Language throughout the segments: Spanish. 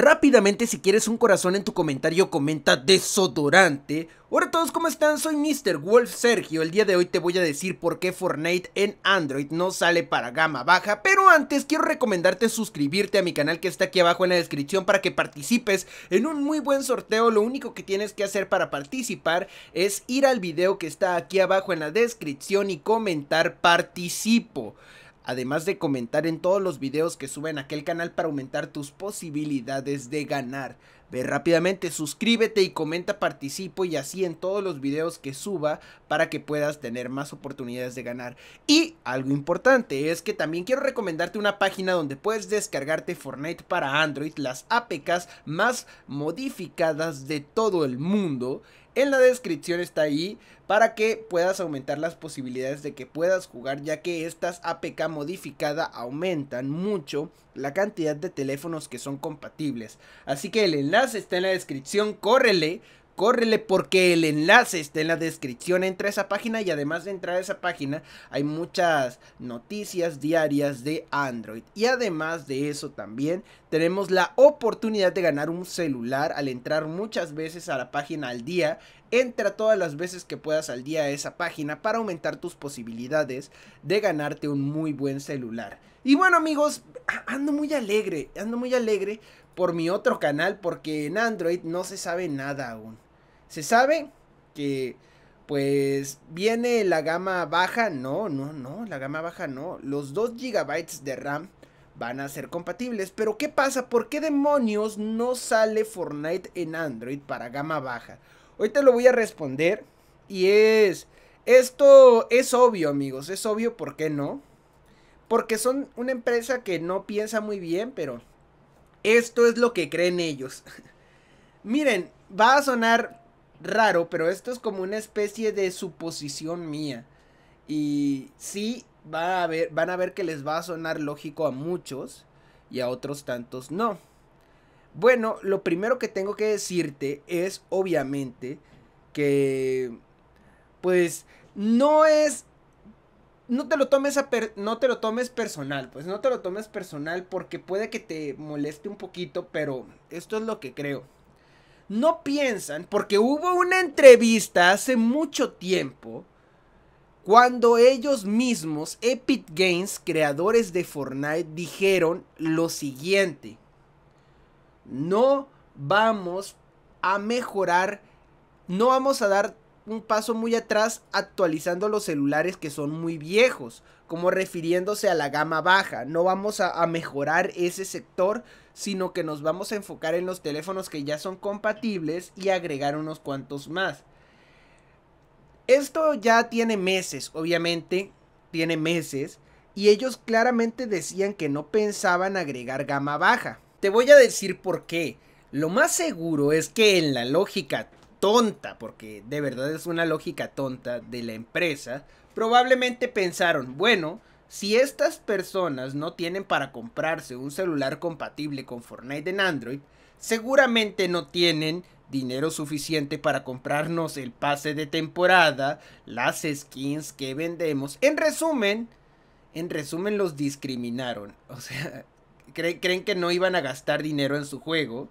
Rápidamente, si quieres un corazón en tu comentario, comenta desodorante. Hola a todos, ¿cómo están? Soy Mr. Wolf Sergio. El día de hoy te voy a decir por qué Fortnite en Android no sale para gama baja. Pero antes quiero recomendarte suscribirte a mi canal que está aquí abajo en la descripción para que participes en un muy buen sorteo. Lo único que tienes que hacer para participar es ir al video que está aquí abajo en la descripción y comentar participo además de comentar en todos los videos que suben a aquel canal para aumentar tus posibilidades de ganar. Ve rápidamente, suscríbete y comenta participo y así en todos los videos que suba para que puedas tener más oportunidades de ganar. Y algo importante es que también quiero recomendarte una página donde puedes descargarte Fortnite para Android, las APKs más modificadas de todo el mundo en la descripción está ahí para que puedas aumentar las posibilidades de que puedas jugar ya que estas APK modificada aumentan mucho la cantidad de teléfonos que son compatibles. Así que el enlace está en la descripción, córrele, córrele porque el enlace está en la descripción. Entra a esa página y además de entrar a esa página hay muchas noticias diarias de Android. Y además de eso también tenemos la oportunidad de ganar un celular al entrar muchas veces a la página al día. Entra todas las veces que puedas al día a esa página para aumentar tus posibilidades de ganarte un muy buen celular. Y bueno amigos, ando muy alegre, ando muy alegre por mi otro canal porque en Android no se sabe nada aún. Se sabe que pues viene la gama baja, no, no, no, la gama baja no. Los 2 GB de RAM van a ser compatibles, pero ¿qué pasa? ¿Por qué demonios no sale Fortnite en Android para gama baja? Hoy te lo voy a responder y es esto es obvio, amigos, es obvio, ¿por qué no? Porque son una empresa que no piensa muy bien, pero esto es lo que creen ellos. Miren, va a sonar raro, pero esto es como una especie de suposición mía. Y sí, va a ver, van a ver que les va a sonar lógico a muchos y a otros tantos no. Bueno, lo primero que tengo que decirte es obviamente que pues no es no te lo tomes no te lo tomes personal, pues no te lo tomes personal porque puede que te moleste un poquito, pero esto es lo que creo no piensan, porque hubo una entrevista hace mucho tiempo, cuando ellos mismos, Epic Games, creadores de Fortnite, dijeron lo siguiente. No vamos a mejorar, no vamos a dar un paso muy atrás actualizando los celulares que son muy viejos, como refiriéndose a la gama baja. No vamos a, mejorar ese sector, sino que nos vamos a enfocar en los teléfonos que ya son compatibles y agregar unos cuantos más. Esto ya tiene meses, obviamente, tiene meses, y ellos claramente decían que no pensaban agregar gama baja. Te voy a decir por qué. Lo más seguro es que en la lógica tonta, porque de verdad es una lógica tonta de la empresa, probablemente pensaron, bueno, si estas personas no tienen para comprarse un celular compatible con Fortnite en Android, seguramente no tienen dinero suficiente para comprarnos el pase de temporada, las skins que vendemos. En resumen, en resumen los discriminaron. O sea, creen que no iban a gastar dinero en su juego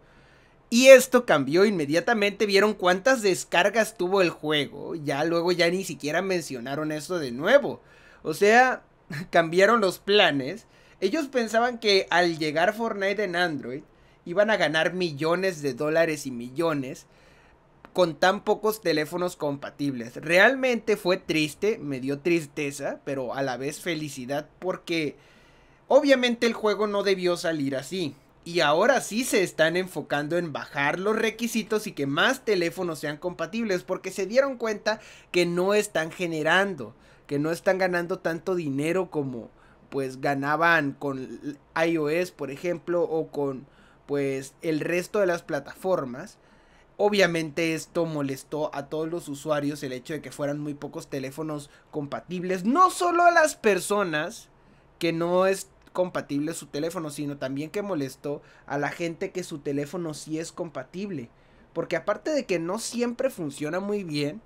y esto cambió inmediatamente, vieron cuántas descargas tuvo el juego, ya luego ya ni siquiera mencionaron esto de nuevo. O sea, cambiaron los planes. Ellos pensaban que al llegar Fortnite en Android iban a ganar millones de dólares y millones con tan pocos teléfonos compatibles. Realmente fue triste, me dio tristeza, pero a la vez felicidad porque obviamente el juego no debió salir así y ahora sí se están enfocando en bajar los requisitos y que más teléfonos sean compatibles porque se dieron cuenta que no están generando, que no están ganando tanto dinero como pues ganaban con iOS, por ejemplo, o con pues el resto de las plataformas. Obviamente esto molestó a todos los usuarios el hecho de que fueran muy pocos teléfonos compatibles, no solo a las personas que no compatible su teléfono, sino también que molestó a la gente que su teléfono sí es compatible. Porque aparte de que no siempre funciona muy bien,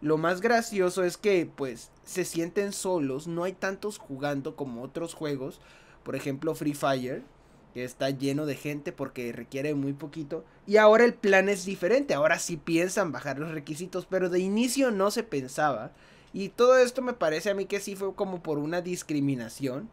lo más gracioso es que pues se sienten solos, no hay tantos jugando como otros juegos, por ejemplo Free Fire, que está lleno de gente porque requiere muy poquito. Y ahora el plan es diferente, ahora sí piensan bajar los requisitos, pero de inicio no se pensaba. Y todo esto me parece a mí que sí fue como por una discriminación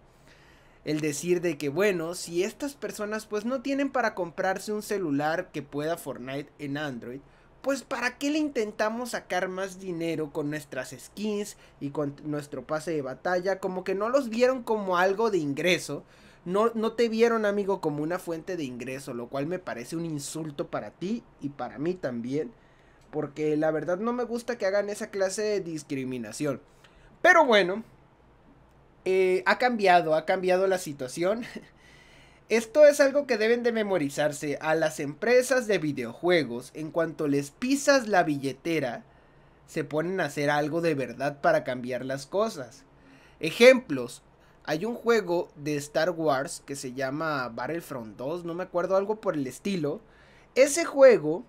el decir de que bueno, si estas personas pues no tienen para comprarse un celular que pueda Fortnite en Android, pues para qué le intentamos sacar más dinero con nuestras skins y con nuestro pase de batalla, como que no los vieron como algo de ingreso, no, no te vieron amigo como una fuente de ingreso, lo cual me parece un insulto para ti y para mí también, porque la verdad no me gusta que hagan esa clase de discriminación. Pero bueno, eh, ha cambiado, ha cambiado la situación. Esto es algo que deben de memorizarse a las empresas de videojuegos. En cuanto les pisas la billetera, se ponen a hacer algo de verdad para cambiar las cosas. Ejemplos. Hay un juego de Star Wars que se llama Battlefront 2, no me acuerdo algo por el estilo. Ese juego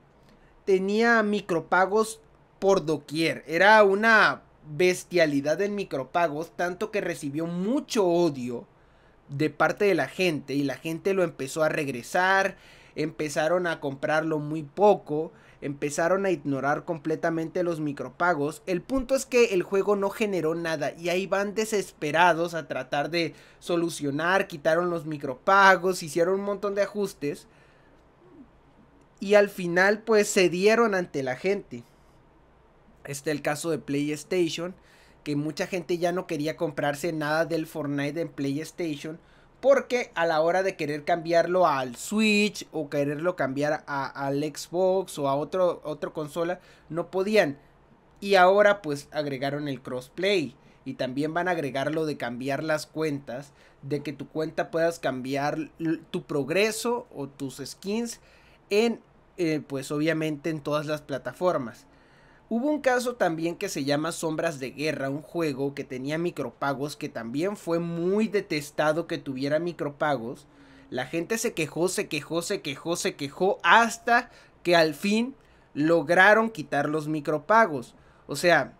tenía micropagos por doquier. Era una bestialidad en micropagos, tanto que recibió mucho odio de parte de la gente y la gente lo empezó a regresar, empezaron a comprarlo muy poco, empezaron a ignorar completamente los micropagos. El punto es que el juego no generó nada y ahí van desesperados a tratar de solucionar, quitaron los micropagos, hicieron un montón de ajustes y al final pues cedieron ante la gente es el caso de PlayStation, que mucha gente ya no quería comprarse nada del Fortnite en PlayStation. Porque a la hora de querer cambiarlo al Switch o quererlo cambiar al Xbox o a otro, otra consola, no podían. Y ahora pues agregaron el crossplay. Y también van a agregar lo de cambiar las cuentas. De que tu cuenta puedas cambiar tu progreso o tus skins en, eh, pues obviamente en todas las plataformas. Hubo un caso también que se llama Sombras de Guerra, un juego que tenía micropagos, que también fue muy detestado que tuviera micropagos. La gente se quejó, se quejó, se quejó, se quejó, hasta que al fin lograron quitar los micropagos. O sea,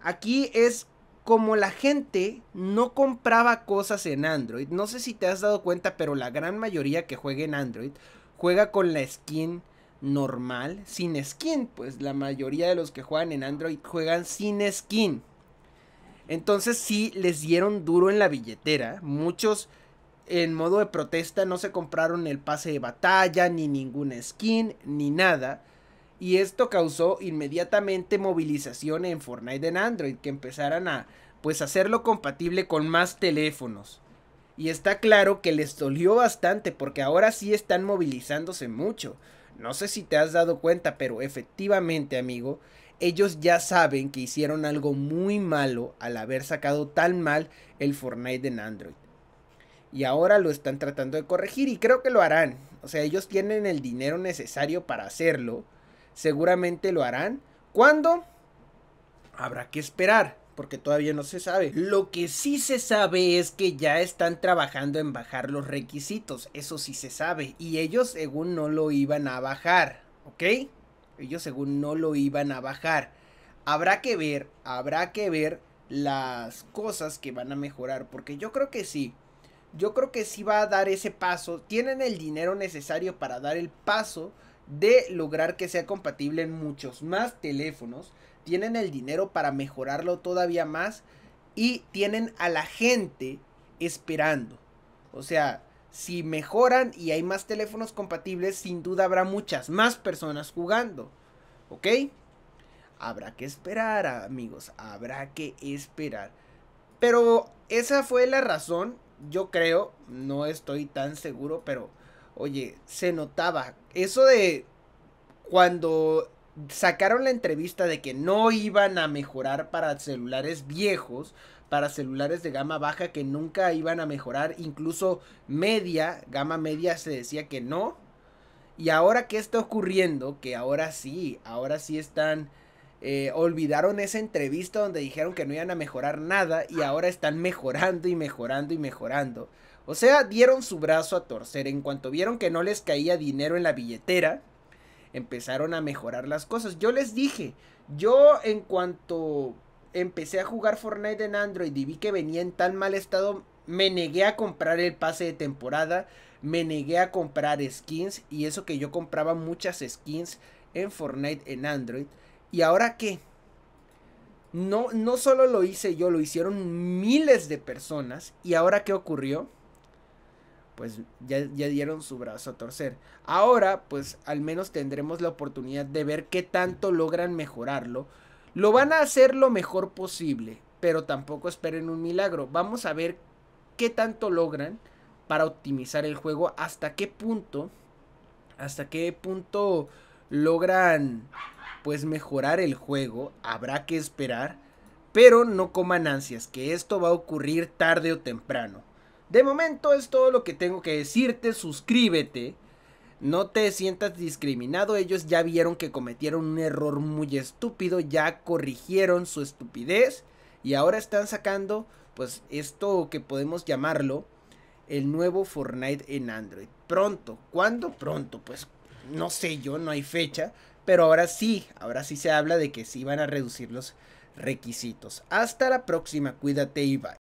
aquí es como la gente no compraba cosas en Android. No sé si te has dado cuenta, pero la gran mayoría que juega en Android juega con la skin normal, sin skin. Pues la mayoría de los que juegan en Android juegan sin skin. Entonces si, les dieron duro en la billetera. Muchos en modo de protesta no se compraron el pase de batalla, ni ninguna skin, ni nada. Y esto causó inmediatamente movilización en Fortnite en Android, que empezaran a pues hacerlo compatible con más teléfonos. Y está claro que les dolió bastante porque ahora sí están movilizándose mucho. No sé si te has dado cuenta, pero efectivamente, amigo, ellos ya saben que hicieron algo muy malo al haber sacado tan mal el Fortnite en Android. Y ahora lo están tratando de corregir y creo que lo harán. O sea, ellos tienen el dinero necesario para hacerlo. Seguramente lo harán. ¿Cuándo? Habrá que esperar porque todavía no se sabe. Lo que sí se sabe es que ya están trabajando en bajar los requisitos, eso sí se sabe, y ellos según no lo iban a bajar, ¿ok? Ellos según no lo iban a bajar. Habrá que ver, habrá que ver las cosas que van a mejorar, porque yo creo que sí. Yo creo que sí va a dar ese paso. Tienen el dinero necesario para dar el paso de lograr que sea compatible en muchos más teléfonos, tienen el dinero para mejorarlo todavía más y tienen a la gente esperando. O sea, si mejoran y hay más teléfonos compatibles, sin duda habrá muchas más personas jugando. ¿Ok? Habrá que esperar, amigos. Habrá que esperar. Pero esa fue la razón, yo creo, no estoy tan seguro, pero Oye, se notaba. Eso de cuando sacaron la entrevista de que no iban a mejorar para celulares viejos, para celulares de gama baja que nunca iban a mejorar, incluso media, gama media se decía que no. Y ahora qué está ocurriendo, que ahora sí, ahora sí están, eh, olvidaron esa entrevista donde dijeron que no iban a mejorar nada y ahora están mejorando y mejorando y mejorando. O sea, dieron su brazo a torcer. En cuanto vieron que no les caía dinero en la billetera, empezaron a mejorar las cosas. Yo les dije, yo en cuanto empecé a jugar Fortnite en Android y vi que venía en tan mal estado, me negué a comprar el pase de temporada, me negué a comprar skins y eso que yo compraba muchas skins en Fortnite en Android. ¿Y ahora qué? No, no solo lo hice yo, lo hicieron miles de personas. ¿Y ahora qué ocurrió? pues ya, dieron su brazo a torcer. Ahora, pues al menos tendremos la oportunidad de ver qué tanto logran mejorarlo. Lo van a hacer lo mejor posible, pero tampoco esperen un milagro. Vamos a ver qué tanto logran para optimizar el juego, hasta qué punto, hasta qué punto logran pues mejorar el juego. Habrá que esperar, pero no coman ansias, que esto va a ocurrir tarde o temprano. De momento es todo lo que tengo que decirte, suscríbete. No te sientas discriminado, ellos ya vieron que cometieron un error muy estúpido, ya corrigieron su estupidez y ahora están sacando pues esto que podemos llamarlo el nuevo Fortnite en Android. Pronto, ¿cuándo? Pronto, pues no sé yo, no hay fecha, pero ahora sí, ahora sí se habla de que sí van a reducir los requisitos. Hasta la próxima, cuídate y bye.